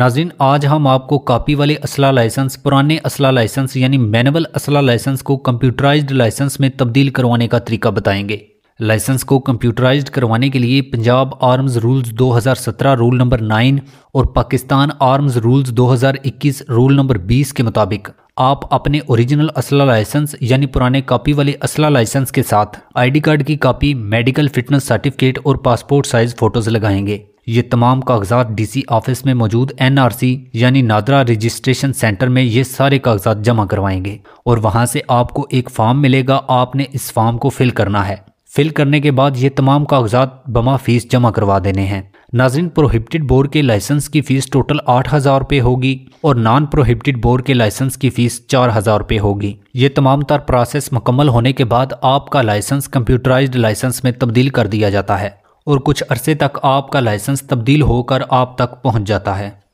नाजरीन आज हम आपको कापी वाले असला लाइसेंस पुराने असला लाइसेंस यानी मैनुअल असला लाइसेंस को कंप्यूटराइज्ड लाइसेंस में तब्दील करवाने का तरीका बताएंगे लाइसेंस को कंप्यूटराइज्ड करवाने के लिए Punjab arms rules 2017 rule number 9 और Pakistan arms rules 2021 rule number 20 के मुताबिक आप अपने ओरिजिनल असला लाइसेंस यानी पुराने कापी वाले असला लाइसेंस के साथ आईडी कार्ड की कापी मेडिकल फिटनेस सर्टिफिकेट और पासपोर्ट साइज फोटोज लगाएंगे ये तमाम कागजात डीसी ऑफिस में मौजूद एनआरसी यानी नादरा रजिस्ट्रेशन सेंटर में ये सारे कागजात जमा करवाएंगे और वहाँ से आपको एक फॉर्म मिलेगा आपने इस फॉर्म को फिल करना है फिल करने के बाद ये तमाम कागजात बमा फीस जमा करवा देने हैं नाजरीन प्रोहिबिटेड बोर्ड के लाइसेंस की फ़ीस टोटल आठ हज़ार रुपये होगी और नॉन प्रोहिबिटेड बोर्ड के लाइसेंस की फ़ीस चार हज़ार रुपये होगी ये तमाम तर प्रोसेस मुकम्मल होने के बाद आपका लाइसेंस कंप्यूटराइज्ड लाइसेंस में तब्दील कर दिया जाता है और कुछ अरसे तक आपका लाइसेंस तब्दील होकर आप तक पहुंच जाता है